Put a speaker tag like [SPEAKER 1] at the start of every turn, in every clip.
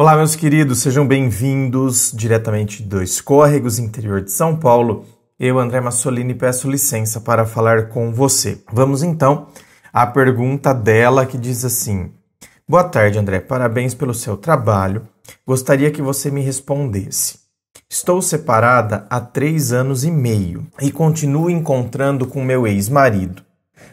[SPEAKER 1] Olá, meus queridos, sejam bem-vindos diretamente do Escórregos, interior de São Paulo. Eu, André Massolini, peço licença para falar com você. Vamos então à pergunta dela que diz assim: Boa tarde, André, parabéns pelo seu trabalho. Gostaria que você me respondesse. Estou separada há três anos e meio e continuo encontrando com meu ex-marido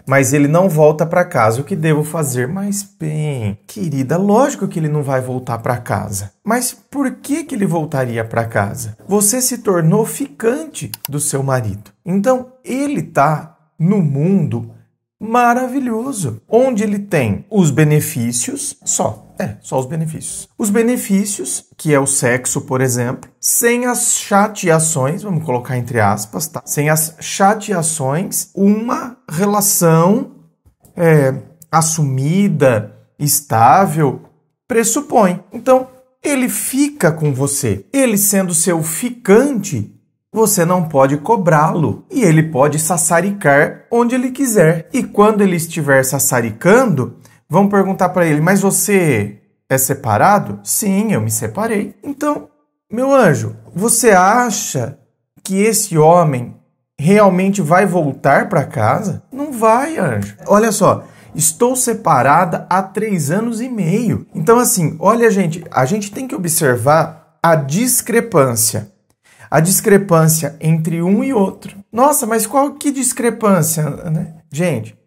[SPEAKER 1] mas ele não volta para casa. O que devo fazer? Mas bem, querida, lógico que ele não vai voltar para casa. Mas por que que ele voltaria para casa? Você se tornou ficante do seu marido. Então, ele tá no mundo maravilhoso, onde ele tem os benefícios só, é, só os benefícios. Os benefícios, que é o sexo, por exemplo, sem as chateações, vamos colocar entre aspas, tá? Sem as chateações, uma relação é, assumida, estável, pressupõe. Então, ele fica com você. Ele sendo seu ficante, você não pode cobrá-lo e ele pode sassaricar onde ele quiser. E quando ele estiver sassaricando, vão perguntar para ele: Mas você é separado? Sim, eu me separei. Então, meu anjo, você acha que esse homem realmente vai voltar para casa? Não vai, anjo. Olha só, estou separada há três anos e meio. Então, assim, olha, gente, a gente tem que observar a discrepância. A discrepância entre um e outro. Nossa, mas qual que discrepância, né? Gente,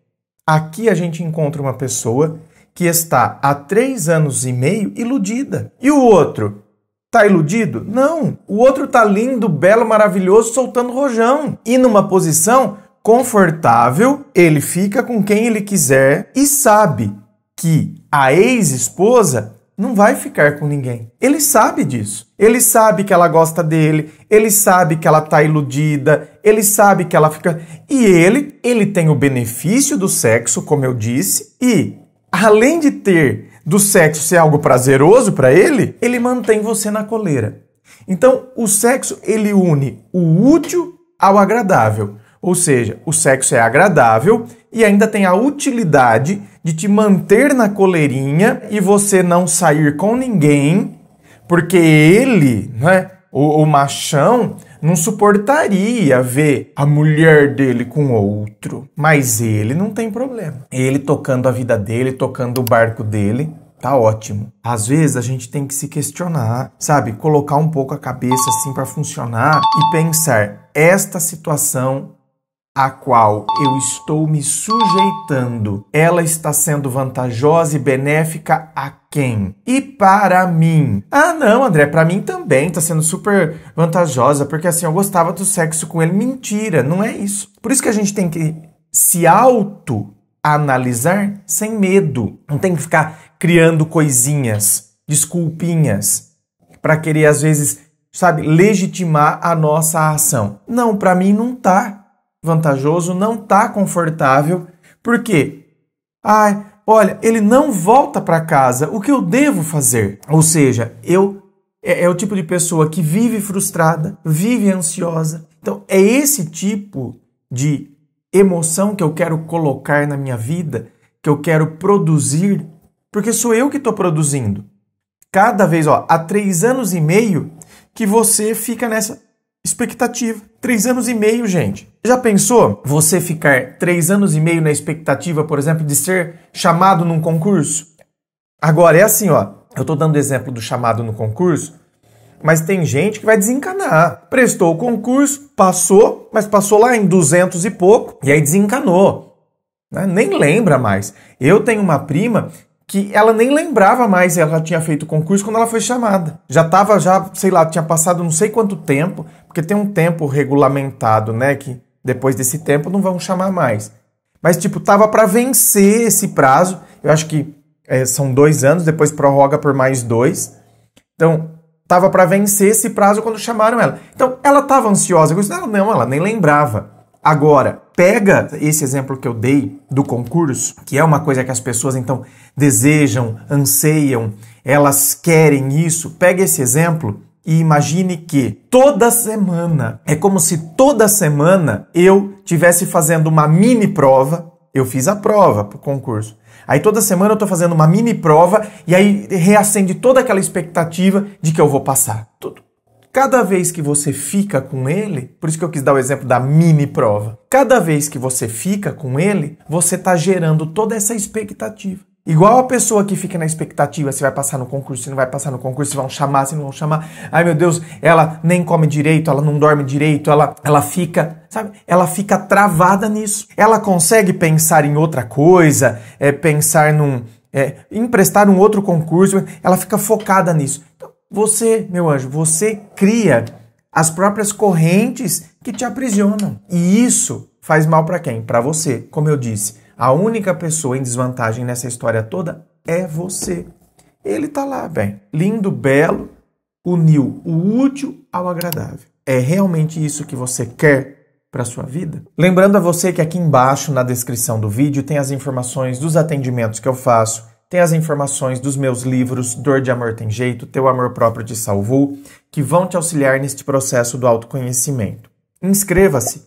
[SPEAKER 1] aqui a gente encontra uma pessoa que está há três anos e meio iludida. E o outro Tá iludido? Não. O outro tá lindo, belo, maravilhoso, soltando rojão. E numa posição confortável, ele fica com quem ele quiser e sabe que a ex-esposa não vai ficar com ninguém. Ele sabe disso. Ele sabe que ela gosta dele, ele sabe que ela tá iludida, ele sabe que ela fica. E ele, ele tem o benefício do sexo, como eu disse, e além de ter do sexo ser algo prazeroso para ele, ele mantém você na coleira. Então, o sexo ele une o útil ao agradável. Ou seja, o sexo é agradável e ainda tem a utilidade de te manter na coleirinha e você não sair com ninguém, porque ele, né, o, o machão, não suportaria ver a mulher dele com outro. Mas ele não tem problema. Ele tocando a vida dele, tocando o barco dele, tá ótimo. Às vezes a gente tem que se questionar, sabe? Colocar um pouco a cabeça assim para funcionar e pensar: esta situação a qual eu estou me sujeitando, ela está sendo vantajosa e benéfica a quem? E para mim? Ah, não, André, para mim também está sendo super vantajosa, porque assim eu gostava do sexo com ele. Mentira, não é isso. Por isso que a gente tem que se auto analisar sem medo. Não tem que ficar criando coisinhas, desculpinhas para querer às vezes, sabe, legitimar a nossa ação. Não, para mim não tá vantajoso, não tá confortável. Por quê? Ai, olha, ele não volta para casa. O que eu devo fazer? Ou seja, eu é, é, o tipo de pessoa que vive frustrada, vive ansiosa. Então, é esse tipo de emoção que eu quero colocar na minha vida, que eu quero produzir, porque sou eu que estou produzindo. Cada vez, ó, há três anos e meio que você fica nessa expectativa. Três anos e meio, gente. Já pensou você ficar três anos e meio na expectativa, por exemplo, de ser chamado num concurso? Agora, é assim, ó. Eu tô dando exemplo do chamado no concurso, mas tem gente que vai desencanar. Prestou o concurso, passou, mas passou lá em 200 e pouco, e aí desencanou. Né? Nem lembra mais. Eu tenho uma prima que ela nem lembrava mais, ela tinha feito o concurso quando ela foi chamada. Já estava, já, sei lá, tinha passado não sei quanto tempo, porque tem um tempo regulamentado, né, que depois desse tempo não vão chamar mais. Mas, tipo, tava para vencer esse prazo. Eu acho que é, são dois anos, depois prorroga por mais dois. Então, tava para vencer esse prazo quando chamaram ela. Então, ela tava ansiosa Eu disse não, ela nem lembrava. Agora, pega esse exemplo que eu dei do concurso, que é uma coisa que as pessoas então desejam, anseiam, elas querem isso. Pega esse exemplo e imagine que toda semana, é como se toda semana eu tivesse fazendo uma mini prova. Eu fiz a prova para o concurso. Aí toda semana eu estou fazendo uma mini prova e aí reacende toda aquela expectativa de que eu vou passar. Tudo. Cada vez que você fica com ele, por isso que eu quis dar o exemplo da mini prova. Cada vez que você fica com ele, você está gerando toda essa expectativa. Igual a pessoa que fica na expectativa se vai passar no concurso, se não vai passar no concurso, se vão chamar, se não vão chamar. Ai meu Deus, ela nem come direito, ela não dorme direito, ela, ela fica, sabe? Ela fica travada nisso. Ela consegue pensar em outra coisa, é, pensar num. É, emprestar um outro concurso, ela fica focada nisso. Então, você, meu anjo, você cria as próprias correntes que te aprisionam. E isso faz mal para quem? Para você, como eu disse a única pessoa em desvantagem nessa história toda é você. Ele tá lá, bem, lindo, belo, uniu o útil ao agradável. É realmente isso que você quer para sua vida? Lembrando a você que aqui embaixo na descrição do vídeo tem as informações dos atendimentos que eu faço, tem as informações dos meus livros Dor de Amor Tem Jeito, Teu Amor Próprio Te Salvou, que vão te auxiliar neste processo do autoconhecimento. Inscreva-se